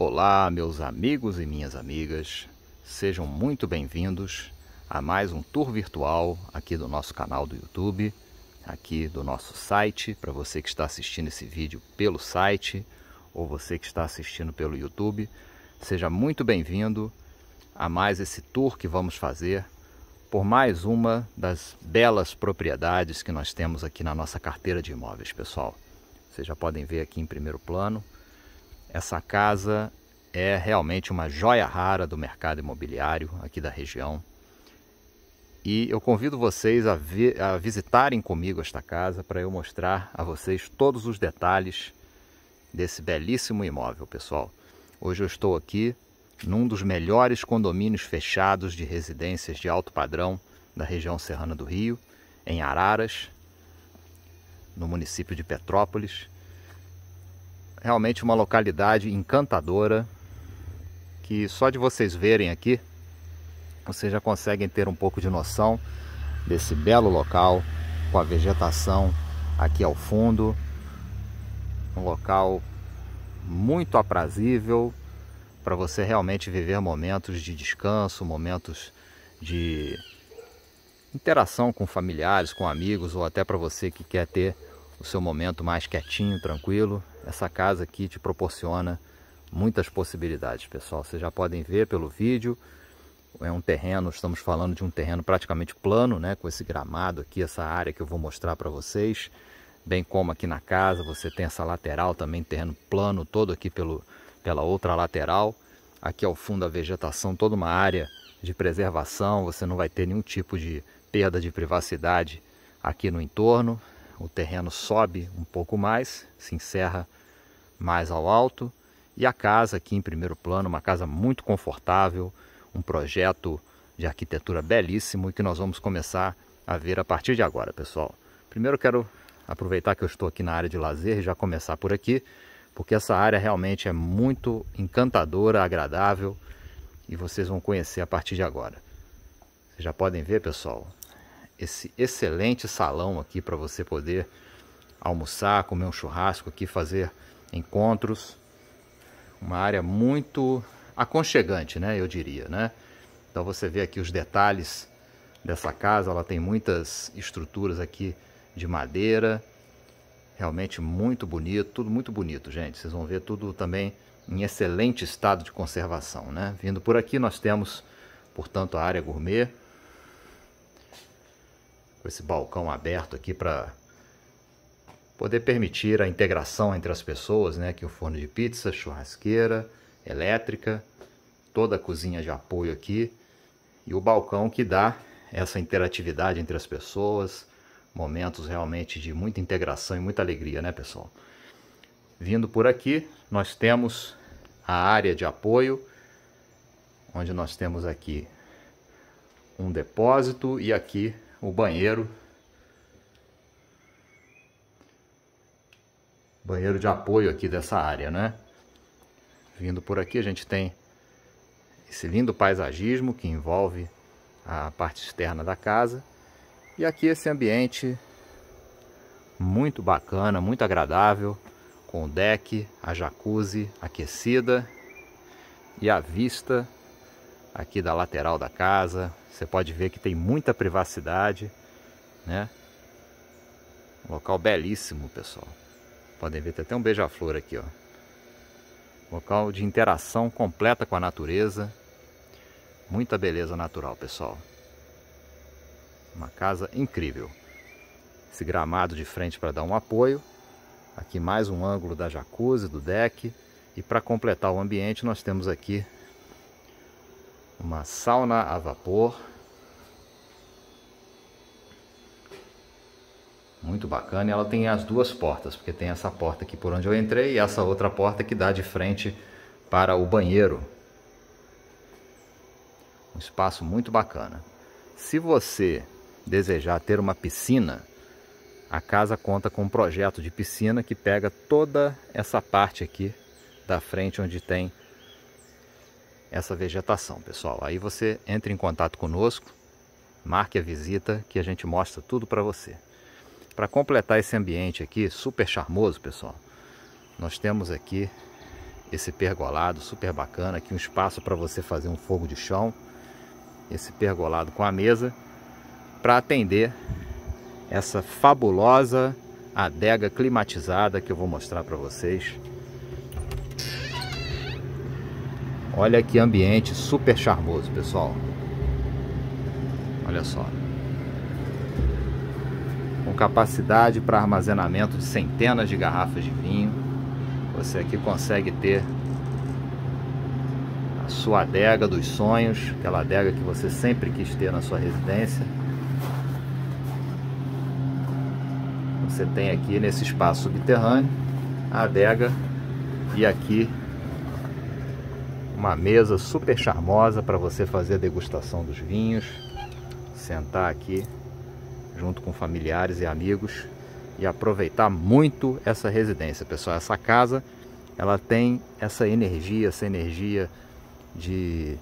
Olá, meus amigos e minhas amigas, sejam muito bem-vindos a mais um tour virtual aqui do nosso canal do YouTube, aqui do nosso site, para você que está assistindo esse vídeo pelo site ou você que está assistindo pelo YouTube, seja muito bem-vindo a mais esse tour que vamos fazer por mais uma das belas propriedades que nós temos aqui na nossa carteira de imóveis, pessoal. Vocês já podem ver aqui em primeiro plano essa casa é realmente uma joia rara do mercado imobiliário aqui da região. E eu convido vocês a, vi a visitarem comigo esta casa para eu mostrar a vocês todos os detalhes desse belíssimo imóvel, pessoal. Hoje eu estou aqui num dos melhores condomínios fechados de residências de alto padrão da região serrana do Rio, em Araras, no município de Petrópolis realmente uma localidade encantadora que só de vocês verem aqui vocês já conseguem ter um pouco de noção desse belo local com a vegetação aqui ao fundo um local muito aprazível para você realmente viver momentos de descanso, momentos de interação com familiares, com amigos ou até para você que quer ter o seu momento mais quietinho, tranquilo essa casa aqui te proporciona muitas possibilidades, pessoal. Vocês já podem ver pelo vídeo. É um terreno, estamos falando de um terreno praticamente plano, né? Com esse gramado aqui, essa área que eu vou mostrar para vocês. Bem como aqui na casa, você tem essa lateral também, terreno plano todo aqui pelo, pela outra lateral. Aqui ao fundo a vegetação, toda uma área de preservação. Você não vai ter nenhum tipo de perda de privacidade aqui no entorno o terreno sobe um pouco mais, se encerra mais ao alto. E a casa aqui em primeiro plano, uma casa muito confortável, um projeto de arquitetura belíssimo e que nós vamos começar a ver a partir de agora, pessoal. Primeiro quero aproveitar que eu estou aqui na área de lazer e já começar por aqui, porque essa área realmente é muito encantadora, agradável e vocês vão conhecer a partir de agora. Vocês já podem ver, pessoal, esse excelente salão aqui para você poder almoçar, comer um churrasco aqui, fazer encontros. Uma área muito aconchegante, né, eu diria, né? Então você vê aqui os detalhes dessa casa, ela tem muitas estruturas aqui de madeira. Realmente muito bonito, tudo muito bonito, gente. Vocês vão ver tudo também em excelente estado de conservação, né? Vindo por aqui nós temos, portanto, a área gourmet, com esse balcão aberto aqui para poder permitir a integração entre as pessoas, né? Aqui o forno de pizza, churrasqueira, elétrica, toda a cozinha de apoio aqui e o balcão que dá essa interatividade entre as pessoas, momentos realmente de muita integração e muita alegria, né, pessoal? Vindo por aqui, nós temos a área de apoio, onde nós temos aqui um depósito e aqui o banheiro. Banheiro de apoio aqui dessa área, né? Vindo por aqui a gente tem esse lindo paisagismo que envolve a parte externa da casa. E aqui esse ambiente muito bacana, muito agradável, com o deck, a jacuzzi aquecida e a vista aqui da lateral da casa. Você pode ver que tem muita privacidade, né? Um local belíssimo, pessoal. Podem ver, tem até um beija-flor aqui, ó. Local de interação completa com a natureza. Muita beleza natural, pessoal. Uma casa incrível. Esse gramado de frente para dar um apoio. Aqui mais um ângulo da jacuzzi, do deck. E para completar o ambiente, nós temos aqui uma sauna a vapor. Muito bacana. E ela tem as duas portas, porque tem essa porta aqui por onde eu entrei e essa outra porta que dá de frente para o banheiro. Um espaço muito bacana. Se você desejar ter uma piscina, a casa conta com um projeto de piscina que pega toda essa parte aqui da frente onde tem essa vegetação, pessoal. Aí você entre em contato conosco, marque a visita que a gente mostra tudo para você. Para completar esse ambiente aqui, super charmoso, pessoal, nós temos aqui esse pergolado super bacana, aqui um espaço para você fazer um fogo de chão, esse pergolado com a mesa, para atender essa fabulosa adega climatizada que eu vou mostrar para vocês Olha que ambiente super charmoso, pessoal. Olha só. Com capacidade para armazenamento de centenas de garrafas de vinho, você aqui consegue ter a sua adega dos sonhos, aquela adega que você sempre quis ter na sua residência. Você tem aqui nesse espaço subterrâneo a adega e aqui uma mesa super charmosa para você fazer a degustação dos vinhos, sentar aqui junto com familiares e amigos e aproveitar muito essa residência, pessoal. Essa casa, ela tem essa energia, essa energia de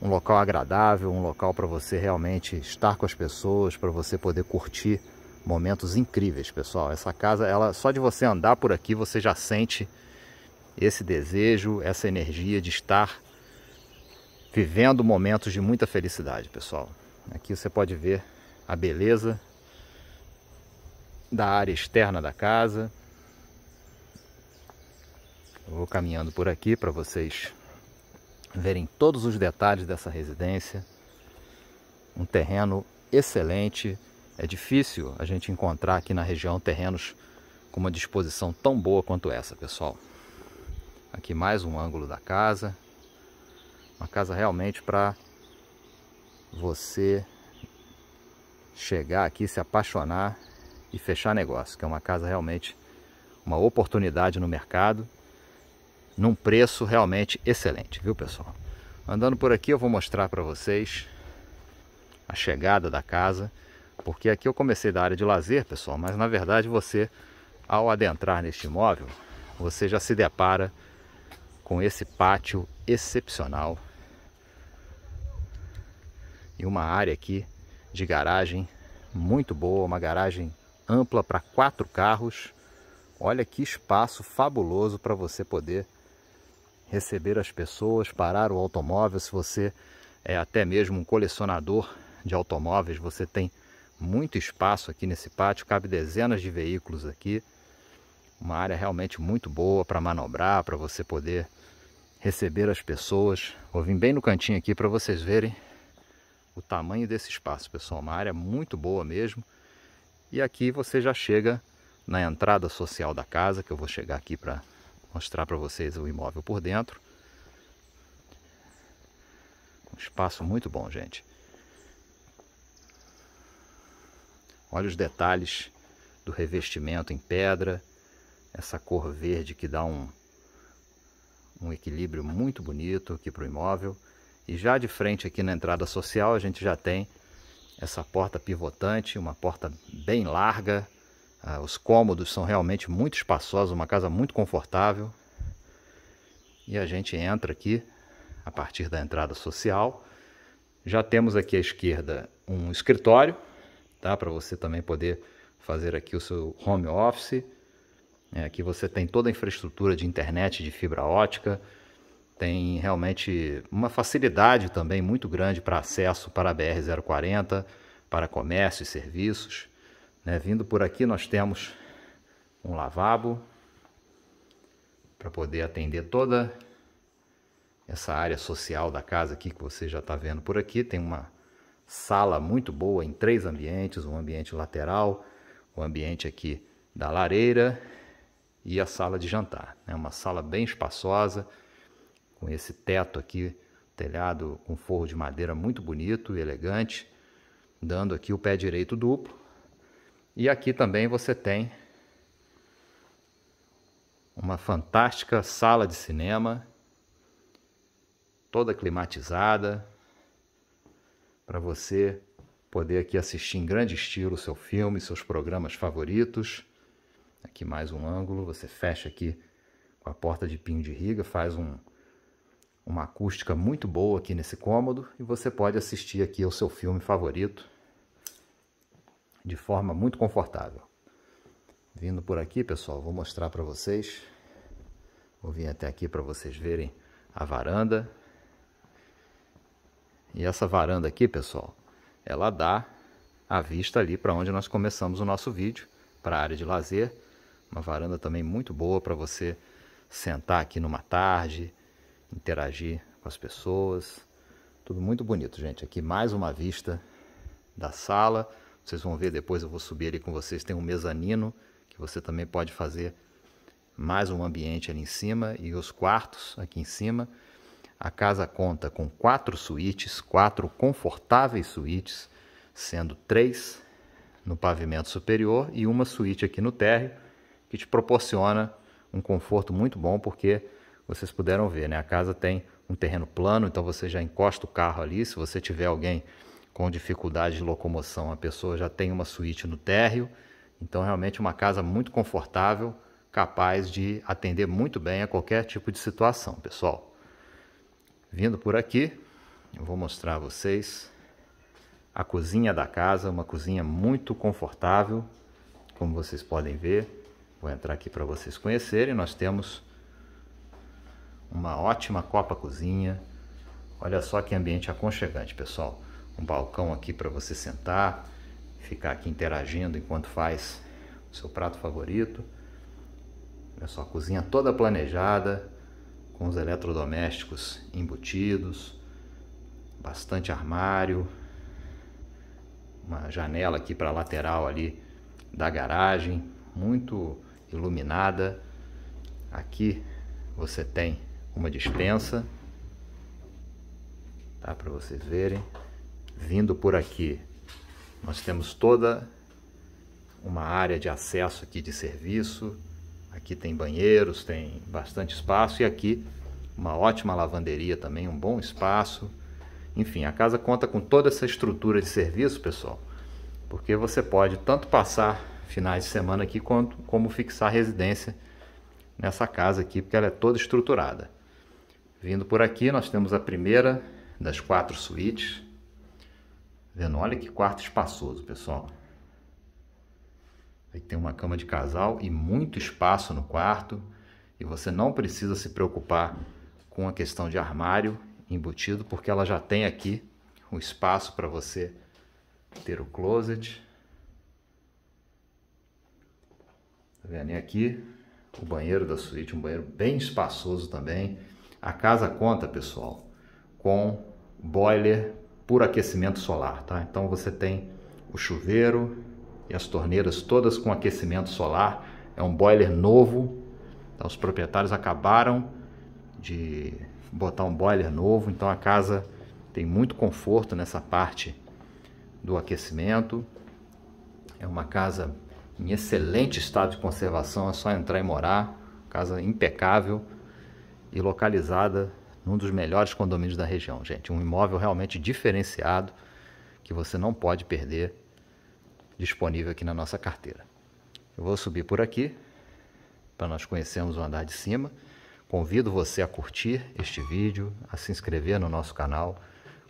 um local agradável, um local para você realmente estar com as pessoas, para você poder curtir momentos incríveis, pessoal. Essa casa, ela só de você andar por aqui, você já sente esse desejo, essa energia de estar vivendo momentos de muita felicidade, pessoal. Aqui você pode ver a beleza da área externa da casa. Eu vou caminhando por aqui para vocês verem todos os detalhes dessa residência. Um terreno excelente. É difícil a gente encontrar aqui na região terrenos com uma disposição tão boa quanto essa, pessoal. Aqui mais um ângulo da casa. Uma casa realmente para você chegar aqui, se apaixonar e fechar negócio, que é uma casa realmente uma oportunidade no mercado, num preço realmente excelente, viu pessoal? Andando por aqui eu vou mostrar para vocês a chegada da casa, porque aqui eu comecei da área de lazer, pessoal, mas na verdade você, ao adentrar neste imóvel, você já se depara com esse pátio excepcional e uma área aqui de garagem muito boa, uma garagem ampla para quatro carros. Olha que espaço fabuloso para você poder receber as pessoas, parar o automóvel. Se você é até mesmo um colecionador de automóveis, você tem muito espaço aqui nesse pátio, cabe dezenas de veículos aqui. Uma área realmente muito boa para manobrar, para você poder receber as pessoas. Vou vir bem no cantinho aqui para vocês verem o tamanho desse espaço, pessoal. Uma área muito boa mesmo. E aqui você já chega na entrada social da casa, que eu vou chegar aqui para mostrar para vocês o imóvel por dentro. Um espaço muito bom, gente. Olha os detalhes do revestimento em pedra, essa cor verde que dá um, um equilíbrio muito bonito aqui para o imóvel. E já de frente aqui na entrada social a gente já tem essa porta pivotante, uma porta bem larga. Ah, os cômodos são realmente muito espaçosos, uma casa muito confortável. E a gente entra aqui a partir da entrada social. Já temos aqui à esquerda um escritório, tá? Para você também poder fazer aqui o seu home office. É, aqui você tem toda a infraestrutura de internet, de fibra ótica, tem realmente uma facilidade também muito grande para acesso para a BR-040, para comércio e serviços. Né? Vindo por aqui, nós temos um lavabo para poder atender toda essa área social da casa aqui que você já está vendo por aqui. Tem uma sala muito boa em três ambientes, um ambiente lateral, o um ambiente aqui da lareira e a sala de jantar. É uma sala bem espaçosa, com esse teto aqui, telhado com forro de madeira muito bonito e elegante, dando aqui o pé direito duplo. E aqui também você tem uma fantástica sala de cinema, toda climatizada, para você poder aqui assistir em grande estilo o seu filme, seus programas favoritos. Aqui mais um ângulo, você fecha aqui com a porta de pinho de riga, faz um, uma acústica muito boa aqui nesse cômodo e você pode assistir aqui ao seu filme favorito de forma muito confortável. Vindo por aqui, pessoal, vou mostrar para vocês. Vou vir até aqui para vocês verem a varanda. E essa varanda aqui, pessoal, ela dá a vista ali para onde nós começamos o nosso vídeo, para a área de lazer uma varanda também muito boa para você sentar aqui numa tarde, interagir com as pessoas. Tudo muito bonito, gente. Aqui mais uma vista da sala. Vocês vão ver depois, eu vou subir ali com vocês. Tem um mezanino que você também pode fazer mais um ambiente ali em cima e os quartos aqui em cima. A casa conta com quatro suítes, quatro confortáveis suítes, sendo três no pavimento superior e uma suíte aqui no térreo que te proporciona um conforto muito bom, porque vocês puderam ver, né? A casa tem um terreno plano, então você já encosta o carro ali. Se você tiver alguém com dificuldade de locomoção, a pessoa já tem uma suíte no térreo. Então, realmente, uma casa muito confortável, capaz de atender muito bem a qualquer tipo de situação, pessoal. Vindo por aqui, eu vou mostrar a vocês a cozinha da casa, uma cozinha muito confortável, como vocês podem ver. Vou entrar aqui para vocês conhecerem. Nós temos uma ótima copa cozinha. Olha só que ambiente aconchegante, pessoal. Um balcão aqui para você sentar, ficar aqui interagindo enquanto faz o seu prato favorito. Olha só, cozinha toda planejada, com os eletrodomésticos embutidos, bastante armário, uma janela aqui para a lateral ali da garagem, muito iluminada. Aqui você tem uma dispensa, tá? Para vocês verem. Vindo por aqui, nós temos toda uma área de acesso aqui de serviço. Aqui tem banheiros, tem bastante espaço e aqui uma ótima lavanderia também, um bom espaço. Enfim, a casa conta com toda essa estrutura de serviço, pessoal, porque você pode tanto passar finais de semana aqui quanto como fixar residência nessa casa aqui, porque ela é toda estruturada. Vindo por aqui, nós temos a primeira das quatro suítes. Vendo, olha que quarto espaçoso, pessoal. Aí tem uma cama de casal e muito espaço no quarto. E você não precisa se preocupar com a questão de armário embutido, porque ela já tem aqui um espaço para você ter o closet Tá vendo? E aqui o banheiro da suíte, um banheiro bem espaçoso também. A casa conta, pessoal, com boiler por aquecimento solar, tá? Então você tem o chuveiro e as torneiras todas com aquecimento solar. É um boiler novo. Então os proprietários acabaram de botar um boiler novo, então a casa tem muito conforto nessa parte do aquecimento. É uma casa em excelente estado de conservação, é só entrar e morar, casa impecável e localizada num dos melhores condomínios da região, gente. Um imóvel realmente diferenciado que você não pode perder, disponível aqui na nossa carteira. Eu vou subir por aqui para nós conhecermos o andar de cima. Convido você a curtir este vídeo, a se inscrever no nosso canal.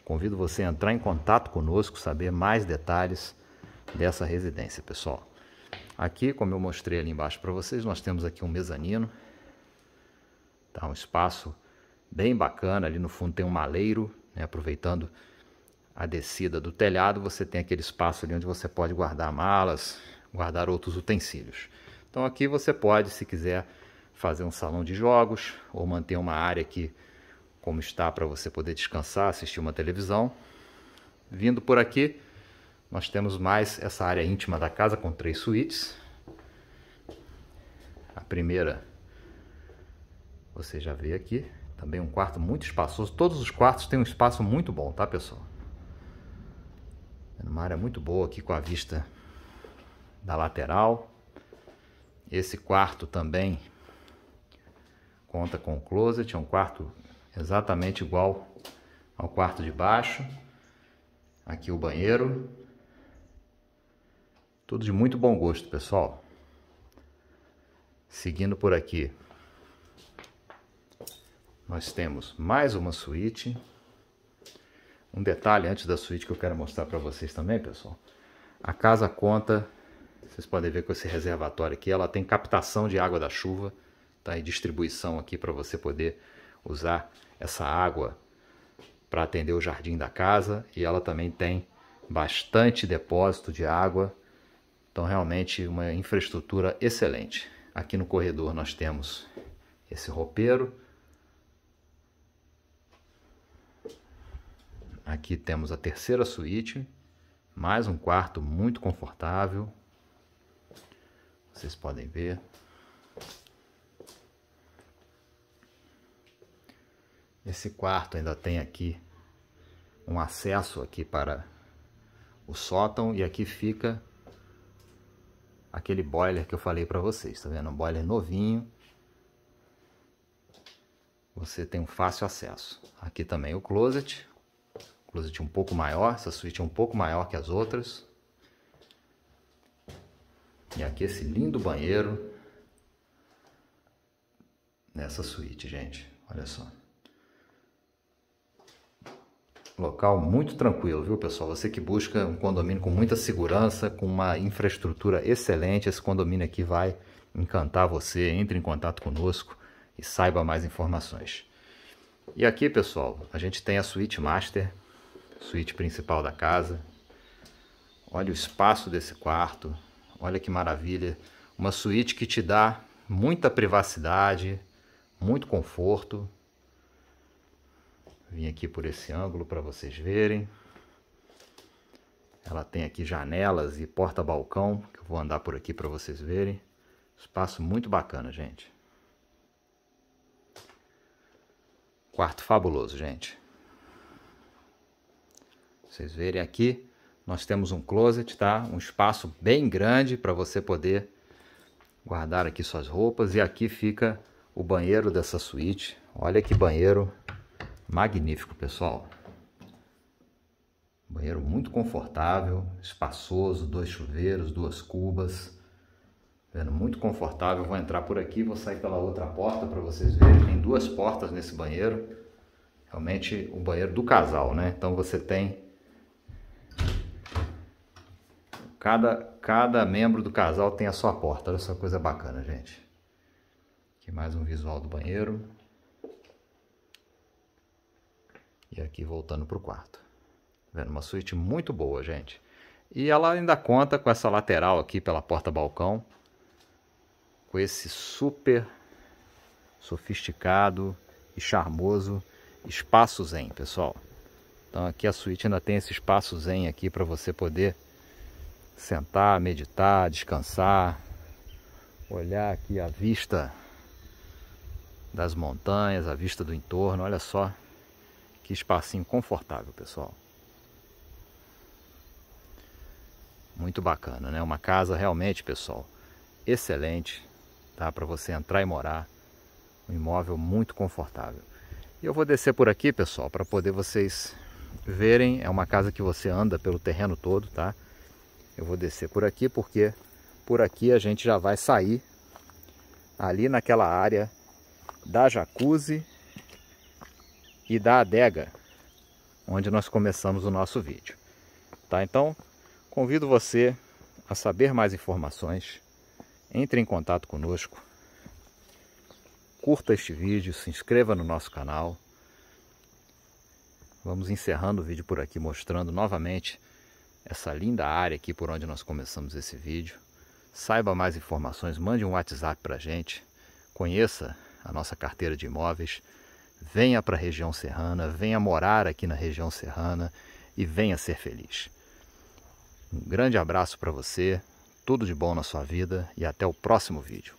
Convido você a entrar em contato conosco, saber mais detalhes dessa residência, pessoal. Aqui, como eu mostrei ali embaixo para vocês, nós temos aqui um mezanino, tá? um espaço bem bacana, ali no fundo tem um maleiro, né? aproveitando a descida do telhado, você tem aquele espaço ali onde você pode guardar malas, guardar outros utensílios. Então aqui você pode, se quiser, fazer um salão de jogos ou manter uma área aqui como está para você poder descansar, assistir uma televisão. Vindo por aqui, nós temos mais essa área íntima da casa com três suítes. A primeira você já vê aqui, também um quarto muito espaçoso. Todos os quartos têm um espaço muito bom, tá, pessoal? É uma área muito boa aqui com a vista da lateral. Esse quarto também conta com o closet, é um quarto exatamente igual ao quarto de baixo. Aqui o banheiro, tudo de muito bom gosto, pessoal. Seguindo por aqui, nós temos mais uma suíte. Um detalhe antes da suíte que eu quero mostrar para vocês também, pessoal. A casa conta, vocês podem ver com esse reservatório aqui, ela tem captação de água da chuva, tá? E distribuição aqui para você poder usar essa água para atender o jardim da casa. E ela também tem bastante depósito de água então, realmente, uma infraestrutura excelente. Aqui no corredor nós temos esse roupeiro. Aqui temos a terceira suíte, mais um quarto muito confortável. Vocês podem ver. Esse quarto ainda tem aqui um acesso aqui para o sótão e aqui fica aquele boiler que eu falei para vocês, tá vendo? Um boiler novinho. Você tem um fácil acesso. Aqui também o closet, closet um pouco maior, essa suíte é um pouco maior que as outras. E aqui esse lindo banheiro nessa suíte, gente. Olha só. Local muito tranquilo, viu pessoal? Você que busca um condomínio com muita segurança, com uma infraestrutura excelente, esse condomínio aqui vai encantar você. Entre em contato conosco e saiba mais informações. E aqui, pessoal, a gente tem a suíte master, suíte principal da casa. Olha o espaço desse quarto, olha que maravilha. Uma suíte que te dá muita privacidade, muito conforto Vim aqui por esse ângulo para vocês verem. Ela tem aqui janelas e porta-balcão, que eu vou andar por aqui para vocês verem. Espaço muito bacana, gente. Quarto fabuloso, gente. Vocês verem aqui, nós temos um closet, tá? Um espaço bem grande para você poder guardar aqui suas roupas. E aqui fica o banheiro dessa suíte. Olha que banheiro Magnífico, pessoal. Banheiro muito confortável, espaçoso, dois chuveiros, duas cubas. Vendo muito confortável. Vou entrar por aqui, vou sair pela outra porta para vocês verem. Tem duas portas nesse banheiro. Realmente o banheiro do casal, né? Então você tem cada cada membro do casal tem a sua porta. Olha só coisa bacana, gente. Aqui mais um visual do banheiro. E aqui voltando para o quarto. Tá vendo? Uma suíte muito boa, gente. E ela ainda conta com essa lateral aqui pela porta-balcão. Com esse super sofisticado e charmoso espaço zen, pessoal. Então aqui a suíte ainda tem esse espaço zen aqui para você poder sentar, meditar, descansar, olhar aqui a vista das montanhas, a vista do entorno, olha só que espacinho confortável, pessoal. Muito bacana, né? Uma casa realmente, pessoal, excelente, tá? Para você entrar e morar. Um imóvel muito confortável. E eu vou descer por aqui, pessoal, para poder vocês verem. É uma casa que você anda pelo terreno todo, tá? Eu vou descer por aqui porque por aqui a gente já vai sair ali naquela área da jacuzzi e da adega onde nós começamos o nosso vídeo. Tá? Então, convido você a saber mais informações, entre em contato conosco, curta este vídeo, se inscreva no nosso canal. Vamos encerrando o vídeo por aqui, mostrando novamente essa linda área aqui por onde nós começamos esse vídeo. Saiba mais informações, mande um WhatsApp para a gente, conheça a nossa carteira de imóveis, venha para a região serrana, venha morar aqui na região serrana e venha ser feliz. Um grande abraço para você, tudo de bom na sua vida e até o próximo vídeo.